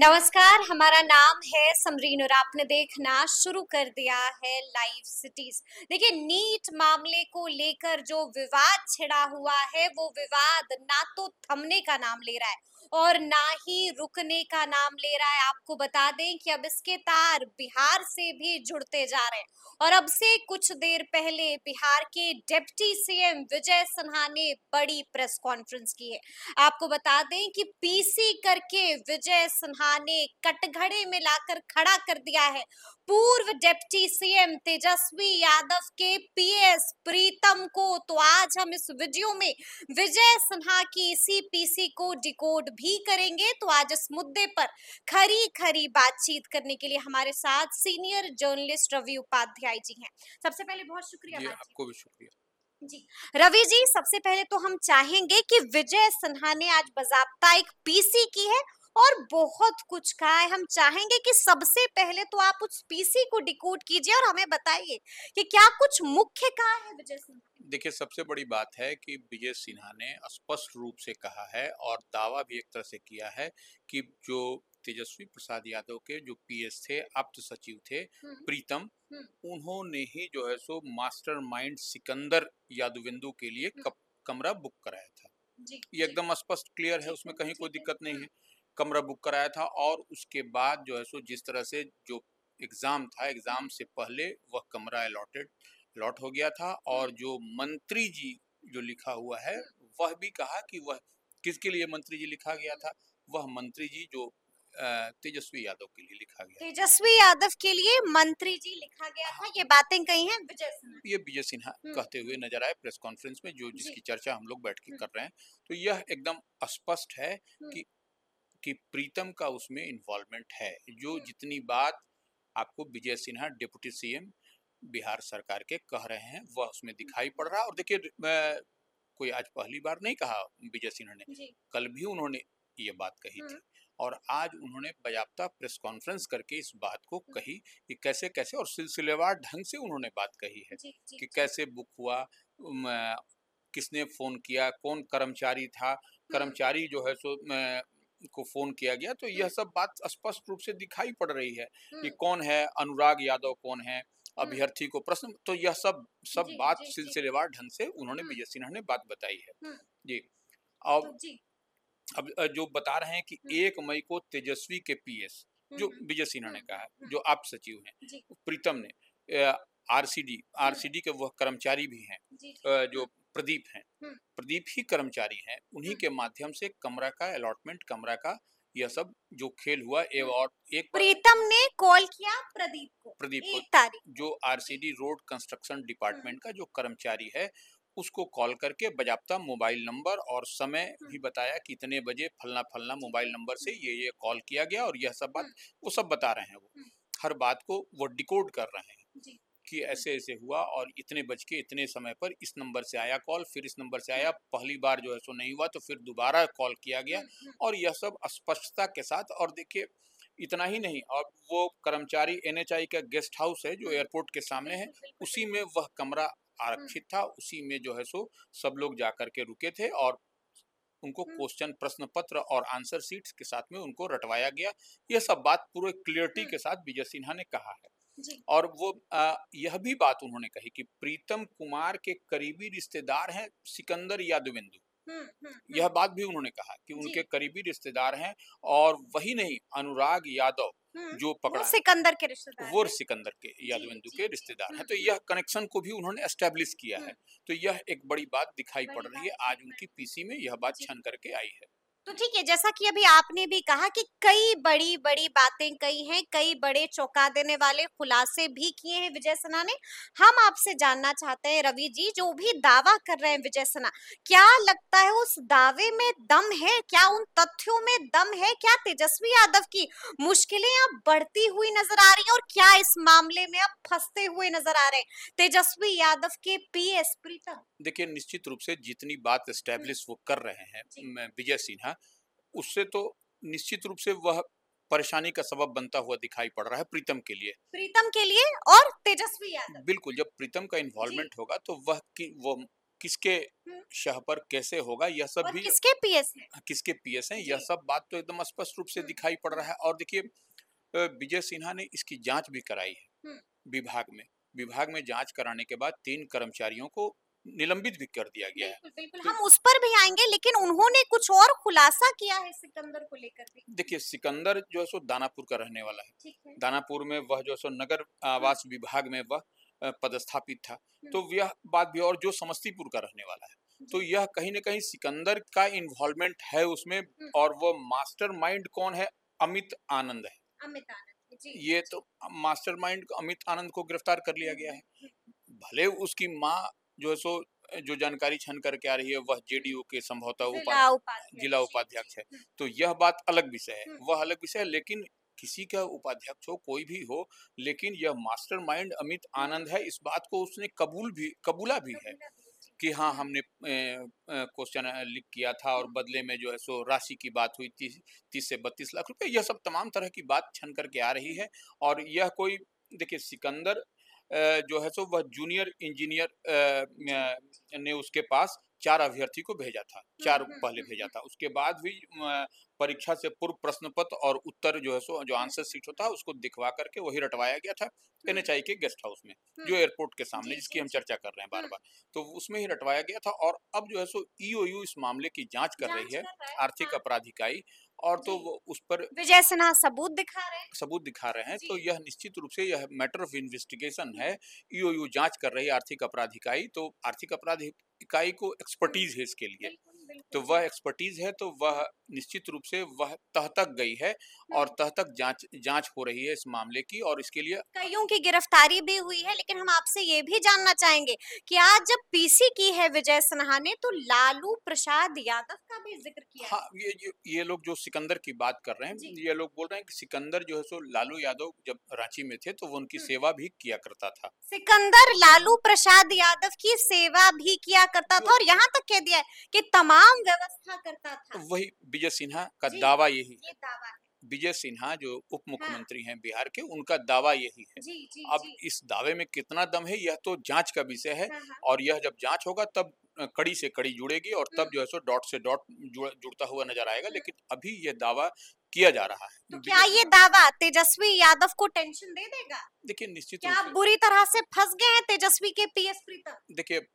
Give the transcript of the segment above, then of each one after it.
नमस्कार हमारा नाम है समरीन और आपने देखना शुरू कर दिया है लाइव सिटीज देखिए नीट मामले को लेकर जो विवाद छिड़ा हुआ है वो विवाद ना तो थमने का नाम ले रहा है और ना ही रुकने का नाम ले रहा है आपको बता दें कि अब इसके तार बिहार से भी जुड़ते जा रहे हैं और अब से कुछ देर पहले बिहार के डिप्टी सीएम विजय सिन्हा ने बड़ी प्रेस कॉन्फ्रेंस की है आपको बता दें कि पीसी करके विजय सिन्हा ने कटघड़े में लाकर खड़ा कर दिया है पूर्व डिप्टी सीएम तेजस्वी यादव के पीएस प्रीतम को तो आज हम इस वीडियो में विजय सिन्हा की इसी पीसी को डिकोड भी भी करेंगे तो आज इस मुद्दे पर खरी खरी बातचीत करने के लिए हमारे साथ सीनियर जर्नलिस्ट रवि उपाध्याय जी हैं सबसे पहले बहुत शुक्रिया जी, आपको भी शुक्रिया जी रवि जी सबसे पहले तो हम चाहेंगे कि विजय सिन्हा ने आज बाजाबता एक पीसी की है और बहुत कुछ कहा है हम चाहेंगे कि सबसे पहले तो आप उस पीसी को डिकोड कीजिए और हमें बताइए कि क्या कुछ मुख्य कहा है विजय सिन्हा देखिए सबसे बड़ी बात है कि विजय सिन्हा ने स्पष्ट रूप से कहा है और दावा भी एक तरह से किया है कि जो तेजस्वी प्रसाद यादव के जो पीएस थे अप्त सचिव थे प्रीतम उन्होंने ही जो है सो मास्टरमाइंड सिकंदर यादविंदु के लिए कप, कमरा बुक कराया था ये एकदम स्पष्ट क्लियर है उसमें कहीं कोई दिक्कत नहीं है कमरा बुक कराया था और उसके बाद जो है सो जिस तरह से जो एग्ज़ाम था एग्ज़ाम से पहले वह कमरा अलॉटेड लौट हो गया था और जो मंत्री जी जो लिखा हुआ है वह भी कहा कि वह किसके लिए मंत्री जी लिखा गया था वह मंत्री जी जो तेजस्वी यादव के लिए लिखा गया तेजस्वी यादव के लिए मंत्री जी लिखा गया था ये बातें कही हैं विजय सिन्हा ये विजय सिन्हा कहते हुए नजर आए प्रेस कॉन्फ्रेंस में जो जिसकी चर्चा हम लोग बैठ के कर रहे हैं तो यह एकदम स्पष्ट है कि कि प्रीतम का उसमें इन्वॉल्वमेंट है जो जितनी बात आपको विजय सिन्हा डिप्टी सीएम बिहार सरकार के कह रहे हैं वह उसमें दिखाई पड़ रहा और देखिए कोई आज पहली बार नहीं कहा विजय सिन्हा ने कल भी उन्होंने ये बात कही थी और आज उन्होंने बयाप्ता प्रेस कॉन्फ्रेंस करके इस बात को कही कि कैसे कैसे और सिलसिलेवार ढंग से उन्होंने बात कही है जी, जी, कि कैसे बुक हुआ किसने फ़ोन किया कौन कर्मचारी था कर्मचारी जो है सो को फोन किया गया तो यह सब बात स्पष्ट रूप से दिखाई पड़ रही है कि कौन है अनुराग यादव कौन है हम्म। अभ्यर्थी को प्रश्न तो यह सब सब जी, बात सिलसिलेवार ढंग से उन्होंने विजय हम्म। सिन्हा ने बात बताई है हम्म। तो जी अब अब जो बता रहे हैं कि एक मई को तेजस्वी के पीएस जो विजय सिन्हा ने कहा जो आप सचिव हैं प्रीतम ने आरसीडी आरसीडी के वह कर्मचारी भी हैं जो प्रदीप हैं प्रदीप ही कर्मचारी हैं उन्हीं के माध्यम से कमरा का अलॉटमेंट कमरा का यह सब जो खेल हुआ हम्म। और एक प्रीतम ने कॉल किया प्रदीप को प्रदीप को जो RCD road construction department hmm. का जो कर्मचारी है उसको कॉल करके बजाबता मोबाइल नंबर और समय हम्म। भी बताया कि इतने बजे फलना फलना मोबाइल नंबर से ये ये कॉल किया गया और यह सब बात वो सब बता रहे हैं वो हर बात को वो डिकोड कर रहे हैं कि ऐसे ऐसे हुआ और इतने बज के इतने समय पर इस नंबर से आया कॉल फिर इस नंबर से आया पहली बार जो है सो नहीं हुआ तो फिर दोबारा कॉल किया गया और यह सब स्पष्टता के साथ और देखिए इतना ही नहीं और वो कर्मचारी एन का गेस्ट हाउस है जो एयरपोर्ट के सामने है उसी में वह कमरा आरक्षित था उसी में जो है सो सब लोग जा कर के रुके थे और उनको क्वेश्चन प्रश्न पत्र और आंसर सीट्स के साथ में उनको रटवाया गया यह सब बात पूरे क्लियरिटी के साथ विजय सिन्हा ने कहा है और वो आ, यह भी बात उन्होंने कही कि प्रीतम कुमार के करीबी रिश्तेदार हैं सिकंदर यादविंदु यह बात भी उन्होंने कहा कि उनके करीबी रिश्तेदार हैं और वही नहीं अनुराग यादव जो पकड़ा सिकंदर के रिश्तेदार वो सिकंदर के यादविंदु के रिश्तेदार हैं तो यह कनेक्शन को भी उन्होंने एस्टेब्लिश किया है तो यह एक बड़ी बात दिखाई पड़ रही है आज उनकी पीसी में यह बात छन करके आई है तो ठीक है जैसा कि अभी आपने भी कहा कि कई बड़ी बड़ी बातें कही हैं कई बड़े चौंका देने वाले खुलासे भी किए हैं विजय सिन्हा ने हम आपसे जानना चाहते हैं रवि जी जो भी दावा कर रहे हैं विजय सिन्हा क्या लगता है उस दावे में दम है क्या उन तथ्यों में दम है क्या तेजस्वी यादव की मुश्किलें अब बढ़ती हुई नजर आ रही है और क्या इस मामले में अब फंसते हुए नजर आ रहे हैं तेजस्वी यादव के पी एस प्रीतम देखिये निश्चित रूप से जितनी बात स्टेब्लिश वो कर रहे हैं विजय सिन्हा उससे तो निश्चित रूप से वह परेशानी का सबब बनता हुआ दिखाई पड़ रहा है प्रीतम के लिए प्रीतम के लिए और तेजस्वी यादव बिल्कुल जब प्रीतम का इन्वॉल्वमेंट होगा तो वह कि, वो किसके हम्म। शह पर कैसे होगा यह सब भी किसके पीएस हैं हाँ, किसके पीएस हैं यह सब बात तो एकदम स्पष्ट रूप से हम्म। दिखाई पड़ रहा है और देखिए विजय सिन्हा ने इसकी जांच भी कराई है हम्म। विभाग में विभाग में जांच कराने के बाद तीन कर्मचारियों को निलंबित भी कर दिया गया है बिल्कुल तो हम उस पर भी आएंगे लेकिन उन्होंने कुछ और खुलासा किया है सिकंदर को लेकर देखिए सिकंदर जो है सो दानापुर का रहने वाला है, है। दानापुर में वह जो है सो नगर आवास हाँ। विभाग में वह पदस्थापित था हम्म। तो यह बात भी और जो समस्तीपुर का रहने वाला है तो यह कहीं ना कहीं सिकंदर का इन्वॉल्वमेंट है उसमें हम्म। और वो मास्टर कौन है अमित आनंद है अमित आनंद ये तो मास्टरमाइंड अमित आनंद को गिरफ्तार कर लिया हम्म, गया है भले उसकी माँ जो है सो जो जानकारी छन करके आ रही है वह जेडीयू के संभवतः जिला उपाध्यक्ष है हम्म। तो यह बात अलग विषय है हम्म। वह अलग विषय है लेकिन किसी का उपाध्यक्ष हो कोई भी हो लेकिन यह मास्टरमाइंड अमित आनंद है इस बात को उसने कबूल भी कबूला भी है कि हाँ हमने क्वेश्चन लिख किया था और हम्म। बदले में जो है सो राशि की बात हुई तीस तीस से बत्तीस लाख रुपए यह सब तमाम तरह की बात छन करके आ रही है और यह कोई देखिए सिकंदर जो है सो वह जूनियर इंजीनियर ने उसके पास चार अभ्यर्थी को भेजा था हम्म, चार हम्म, पहले हम्म, भेजा था उसके बाद भी परीक्षा से पूर्व प्रश्न पत्र और उत्तर जो है सो जो आंसर सीट होता है उसको दिखवा करके वही रटवाया गया था एन एच के गेस्ट हाउस में जो एयरपोर्ट के सामने जिसकी हम चर्चा कर रहे हैं बार बार तो उसमें ही रटवाया गया था और अब जो है सो ईओयू e इस मामले की जांच कर रही है आर्थिक हाँ। अपराध इकाई और तो उस पर विजय सिन्हा सबूत दिखा रहे हैं सबूत दिखा रहे हैं तो यह निश्चित रूप से यह मैटर ऑफ इन्वेस्टिगेशन है ईओयू e जांच कर रही आर्थिक अपराध इकाई तो आर्थिक अपराध इकाई को एक्सपर्टीज है इसके लिए तो वह एक्सपर्टीज है तो वह निश्चित रूप से वह तह तक गई है और तह तक जांच जांच हो रही है इस मामले की और इसके लिए कईयों की गिरफ्तारी भी हुई है लेकिन हम आपसे ये भी जानना चाहेंगे कि आज जब पीसी की है विजय सिन्हा ने तो लालू प्रसाद यादव का भी जिक्र किया हाँ ये ये ये लोग जो सिकंदर की बात कर रहे हैं ये लोग बोल रहे हैं की सिकंदर जो है सो लालू यादव जब रांची में थे तो वो उनकी सेवा भी किया करता था सिकंदर लालू प्रसाद यादव की सेवा भी किया करता था और यहाँ तक कह दिया की तमाम तमाम व्यवस्था करता था तो वही विजय सिन्हा का दावा यही है विजय सिन्हा जो उप मुख्यमंत्री हाँ। है बिहार के उनका दावा यही है जी, जी, अब जी। इस दावे में कितना दम है यह तो जांच का विषय है हाँ।, हाँ। और यह जब जांच होगा तब कड़ी से कड़ी जुड़ेगी और तब हाँ। जो है सो डॉट से डॉट जुड़, जुड़ता हुआ नजर आएगा हाँ। लेकिन अभी यह दावा किया जा रहा है तो क्या ये दावा तेजस्वी यादव को टेंशन दे देगा देखिए निश्चित क्या बुरी तरह से फंस गए हैं तेजस्वी के पीएस प्रीतम देखिए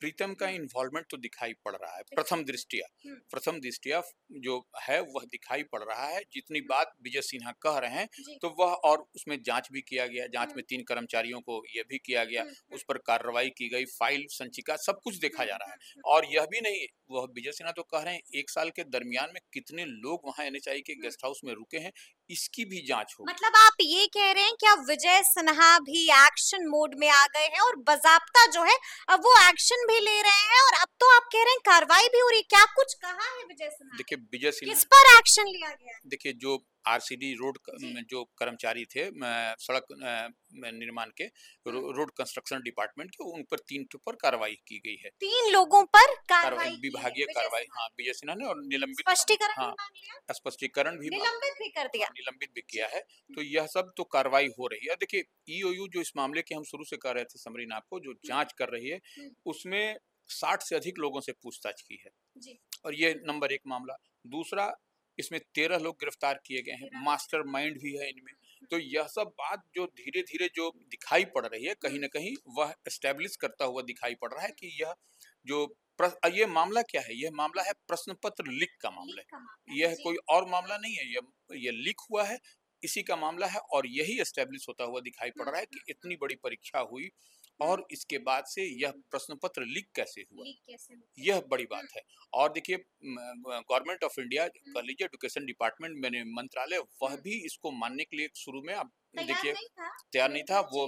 प्रीतम का इन्वॉल्वमेंट तो दिखाई पड़ रहा है प्रथम अच्छा। दृष्टिया हम्म। प्रथम दृष्टिया जो है वह दिखाई पड़ रहा है जितनी हम्म। बात विजय सिन्हा कह रहे हैं तो वह और उसमें जांच भी किया गया जांच हम्म। में तीन कर्मचारियों को यह भी किया गया उस पर कार्रवाई की गई फाइल संचिका सब कुछ देखा जा रहा है और यह भी नहीं वह विजय सिन्हा तो कह रहे हैं एक साल के दरमियान में कितने लोग वहाँ एन के गेस्ट हाउस में रुके हैं इसकी भी जांच हो मतलब आप ये कह रहे हैं कि अब विजय सिन्हा भी एक्शन मोड में आ गए हैं और बजाबता जो है अब वो एक्शन भी ले रहे हैं और अब तो आप कह रहे हैं कार्रवाई भी हो रही है क्या कुछ कहा है विजय सिन्हा देखिए विजय सिन्हा किस पर एक्शन लिया गया देखिए जो आरसीडी रोड जो कर्मचारी थे सड़क निर्माण के हाँ। रोड कंस्ट्रक्शन डिपार्टमेंट के उन पर तीन पर कार्रवाई की गई है तीन लोगों पर कार्रवाई विभागीय कार्रवाई हाँ विजय सिन्हा ने और निलंबित स्पष्टीकरण हाँ स्पष्टीकरण भी हाँ, निलंबित भी कर दिया निलंबित भी किया है तो यह सब तो कार्रवाई हो रही है देखिए ईओयू जो इस मामले के हम शुरू से कर रहे थे समरीन आपको जो जाँच कर रही है उसमें साठ से अधिक लोगों से पूछताछ की है जी। और ये नंबर एक मामला दूसरा इसमें तेरह लोग गिरफ्तार किए गए हैं मास्टर माइंड भी है इनमें हम्म। तो यह सब बात जो धीरे धीरे जो दिखाई पड़ रही है कहीं ना कहीं वह एस्टेब्लिश करता हुआ दिखाई पड़ रहा है कि यह जो ये मामला क्या है यह मामला है प्रश्न पत्र लीक का मामला है यह कोई और मामला नहीं है यह यह लीक हुआ है इसी का मामला है और यही इस्टेब्लिश होता हुआ दिखाई पड़ हम्म, रहा है कि हम्म। इतनी बड़ी परीक्षा हुई और इसके बाद से यह प्रश्न पत्र लीक कैसे हुआ यह बड़ी बात हम्म। है और देखिए government of India hmm. College education department मैंने मंत्रालय वह हम्म। भी इसको मानने के लिए शुरू में आप देखिए तैयार नहीं था वो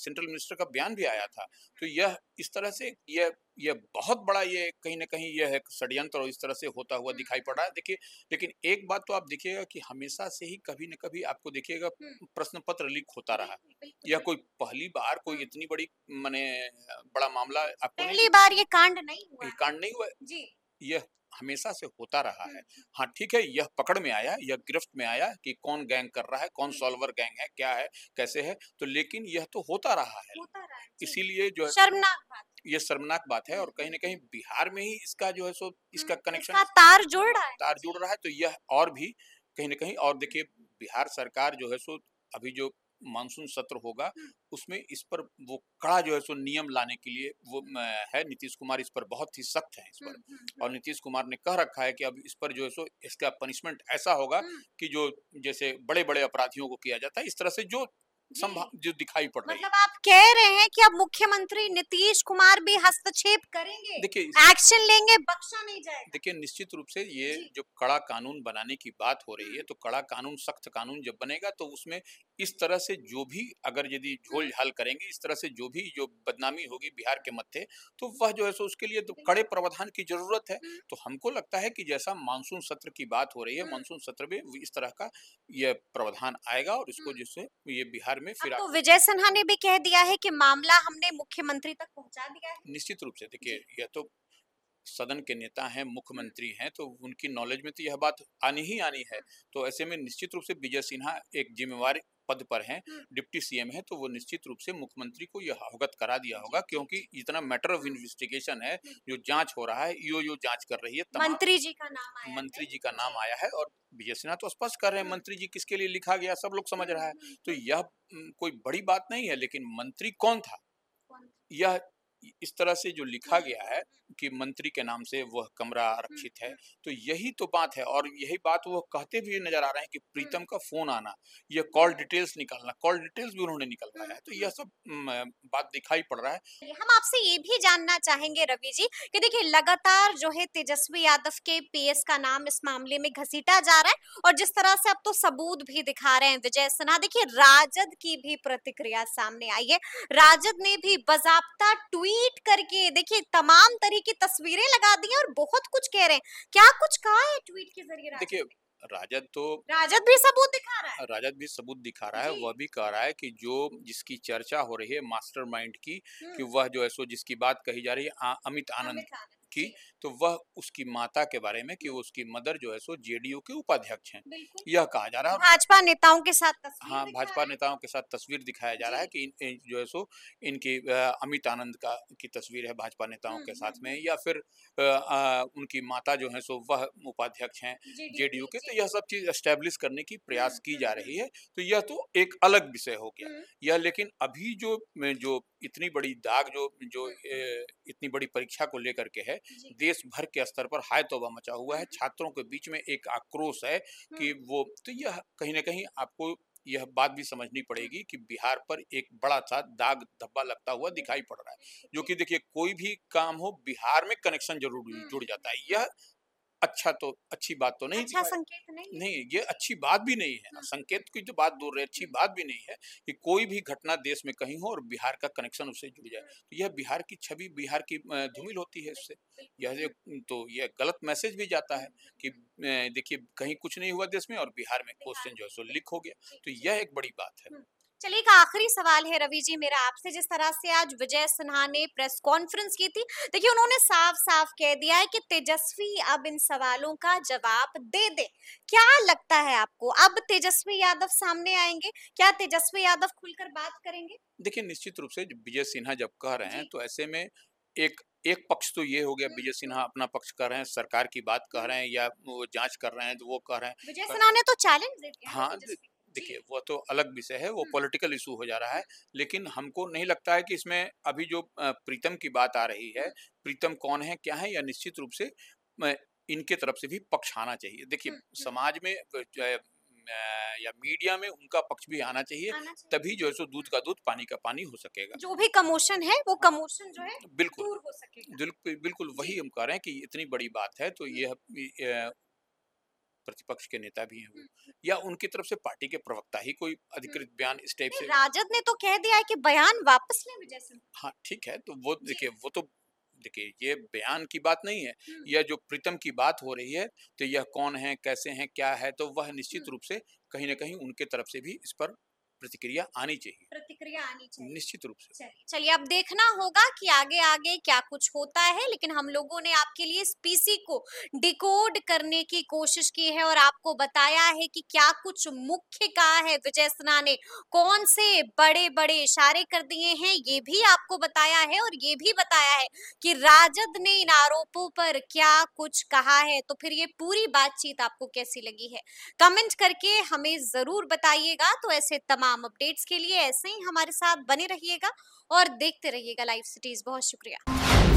सेंट्रल मिनिस्टर का बयान भी आया था तो यह इस तरह से यह यह बहुत बड़ा ये कहीं ना कहीं यह षड्यंत्र इस तरह से होता हुआ दिखाई पड़ रहा है देखिए लेकिन एक बात तो आप देखिएगा कि हमेशा से ही कभी न कभी आपको देखिएगा प्रश्न पत्र लीक होता रहा यह कोई पहली बार कोई हाँ। इतनी बड़ी मैंने बड़ा मामला आपको पहली बार ये कांड नहीं हुआ कांड नहीं हुआ यह हमेशा से होता रहा है हाँ ठीक है यह पकड़ में आया यह गिरफ्त में आया कि कौन गैंग कर रहा है कौन सॉल्वर गैंग है क्या है कैसे है तो लेकिन यह तो होता रहा है, इसीलिए जो है ये शर्मनाक बात है और कहीं ना कहीं बिहार में ही इसका जो है सो इसका कनेक्शन तार जुड़ रहा है तार जुड़ रहा है तो यह और भी कहीं ना कहीं और देखिए बिहार सरकार जो है सो अभी जो मानसून सत्र होगा उसमें इस पर वो कड़ा जो है सो नियम लाने के लिए वो है नीतीश कुमार इस पर बहुत ही सख्त है इस पर और नीतीश कुमार ने कह रखा है कि अब इस पर जो है सो इसका पनिशमेंट ऐसा होगा कि जो जैसे बड़े बड़े अपराधियों को किया जाता है इस तरह से जो संभाव जो दिखाई पड़ रही मतलब आप कह रहे हैं कि अब मुख्यमंत्री नीतीश कुमार भी हस्तक्षेप करेंगे देखिए एक्शन लेंगे बख्शा नहीं जाएगा देखिए निश्चित रूप से ये जो कड़ा कानून बनाने की बात हो रही है तो कड़ा कानून सख्त कानून जब बनेगा तो उसमें इस तरह से जो भी अगर यदि झोल हाँ। झाल करेंगे इस तरह से जो भी जो बदनामी होगी बिहार के मध्य तो वह जो है सो उसके लिए तो कड़े प्रावधान की जरूरत है तो हमको लगता है कि जैसा मानसून सत्र की बात हो रही है मानसून सत्र में इस तरह का यह प्रावधान आएगा और इसको जिससे ये बिहार में फिर तो विजय सिन्हा ने भी कह दिया है की मामला हमने मुख्यमंत्री तक पहुँचा दिया है निश्चित रूप से देखिये यह तो सदन के नेता हैं मुख्यमंत्री हैं तो उनकी नॉलेज में तो यह बात आनी ही आनी है हाँ। तो ऐसे में निश्चित रूप से विजय सिन्हा एक जिम्मेवार पद पर हैं डिप्टी सीएम हैं तो वो निश्चित रूप से मुख्यमंत्री को यह अवगत करा दिया होगा क्योंकि इतना मैटर ऑफ इन्वेस्टिगेशन है जो जांच हो रहा है यो यो जांच कर रही है मंत्री जी का नाम आया मंत्री जी का नाम आया है और विजय सिन्हा तो स्पष्ट कर रहे हैं मंत्री जी किसके लिए लिखा गया सब लोग समझ रहा है तो यह कोई बड़ी बात नहीं है लेकिन मंत्री कौन था यह इस तरह से जो लिखा गया है क्योंकि मंत्री के नाम से वह कमरा आरक्षित है तो यही तो बात है और यही बात वो कहते भी नजर आ रहे हैं कि प्रीतम का फोन आना यह कॉल डिटेल्स निकालना कॉल डिटेल्स भी उन्होंने निकलवाया है तो यह सब बात दिखाई पड़ रहा है हम आपसे ये भी जानना चाहेंगे रवि जी की देखिये लगातार जो है तेजस्वी यादव के पी का नाम इस मामले में घसीटा जा रहा है और जिस तरह से अब तो सबूत भी दिखा रहे हैं विजय सिन्हा देखिए राजद की भी प्रतिक्रिया सामने आई है राजद ने भी बजाबता ट्वीट करके देखिए तमाम तरीके की तस्वीरें लगा दी और बहुत कुछ कह रहे हैं क्या कुछ कहा है ट्वीट के जरिए देखिए राजद तो राजद भी सबूत दिखा रहा है राजद भी सबूत दिखा रहा है वह भी कह रहा है कि जो जिसकी चर्चा हो रही है मास्टरमाइंड की कि हम्म। वह जो है सो जिसकी बात कही जा रही है अमित आनंद की तो वह उसकी माता के बारे में कि उसकी मदर जो है सो जेडीयू के उपाध्यक्ष हैं यह कहा जा रहा है भाजपा नेताओं के साथ हाँ भाजपा नेताओं के साथ तस्वीर दिखाया जा रहा है कि इन, जो है सो इनकी अमित आनंद का की तस्वीर है भाजपा नेताओं के साथ में या फिर आ, आ, उनकी माता जो है सो वह उपाध्यक्ष हैं जेडीयू के तो यह सब चीज एस्टेब्लिश करने की प्रयास की जा रही है तो यह तो एक अलग विषय हो गया यह लेकिन अभी जो जो इतनी बड़ी दाग जो जो हाँ, हाँ। इतनी बड़ी परीक्षा को लेकर के है देश भर के स्तर पर हाय तोबा मचा हुआ है हाँ, छात्रों के बीच में एक आक्रोश है कि वो तो यह कहीं ना कहीं आपको यह बात भी समझनी पड़ेगी कि बिहार पर एक बड़ा सा दाग धब्बा लगता हुआ दिखाई पड़ रहा है जो कि देखिए कोई भी काम हो बिहार में कनेक्शन जरूर जुड़ जाता है यह अच्छा तो अच्छी बात तो नहीं अच्छा संकेत नहीं नहीं ये अच्छी बात भी नहीं है संकेत की जो बात दूर रहे अच्छी बात भी नहीं है कि कोई भी घटना देश में कहीं हो और बिहार का कनेक्शन उससे जुड़ जाए तो यह बिहार की छवि बिहार की धूमिल होती है इससे यह तो यह गलत मैसेज भी जाता है कि देखिए कहीं कुछ नहीं हुआ देश में और बिहार में क्वेश्चन जो है सो लीक हो गया तो यह एक बड़ी बात है चलिए एक आखिरी सवाल है रवि जी मेरा आपसे जिस तरह से आज विजय सिन्हा ने प्रेस कॉन्फ्रेंस की थी देखिए उन्होंने साफ साफ कह दिया है कि तेजस्वी अब इन सवालों का जवाब दे दे क्या लगता है आपको अब तेजस्वी यादव सामने आएंगे क्या तेजस्वी यादव खुलकर बात करेंगे देखिए निश्चित रूप से विजय सिन्हा जब कह रहे हैं तो ऐसे में एक एक पक्ष तो ये हो गया हम्म। विजय सिन्हा अपना पक्ष कर रहे हैं सरकार की बात कह रहे हैं या वो जांच कर रहे हैं तो वो कह रहे हैं विजय सिन्हा ने तो चैलेंज हाँ देखिए वो तो अलग विषय है वो पॉलिटिकल इशू हो जा रहा है लेकिन हमको नहीं लगता है कि इसमें अभी जो प्रीतम की बात आ रही है प्रीतम कौन है क्या है या निश्चित रूप से इनके तरफ से भी पक्ष आना चाहिए देखिए समाज में या मीडिया में उनका पक्ष भी आना चाहिए, आना चाहिए। तभी जो है सो दूध का दूध पानी का पानी हो सकेगा जो भी कमोशन है वो हाँ। कमोशन जो है बिल्कुल दूर हो सकेगा बिल्कुल वही हम कह रहे हैं कि इतनी बड़ी बात है तो ये प्रतिपक्ष के नेता भी हैं या उनकी तरफ से पार्टी के प्रवक्ता ही कोई अधिकृत बयान इस टाइप से राजद ने तो कह दिया है कि बयान वापस ले विजय सिंह हाँ ठीक है तो वो देखिए वो तो देखिए ये बयान की बात नहीं है यह जो प्रीतम की बात हो रही है तो यह कौन है कैसे हैं क्या है तो वह निश्चित रूप से कहीं ना कहीं उनके तरफ से भी इस पर प्रतिक्रिया आनी चाहिए प्रतिक्रिया आनी चाहिए निश्चित रूप से चलिए अब देखना होगा कि आगे आगे क्या कुछ होता है लेकिन हम लोगों ने आपके लिए इस पीसी को डिकोड करने की कोशिश की है और आपको बताया है कि क्या कुछ मुख्य कहा है विजय सिन्हा ने कौन से बड़े बड़े इशारे कर दिए हैं ये भी आपको बताया है और ये भी बताया है कि राजद ने इन आरोपों पर क्या कुछ कहा है तो फिर ये पूरी बातचीत आपको कैसी लगी है कमेंट करके हमें जरूर बताइएगा तो ऐसे तमाम तमाम अपडेट्स के लिए ऐसे ही हमारे साथ बने रहिएगा और देखते रहिएगा लाइव सिटीज़ बहुत शुक्रिया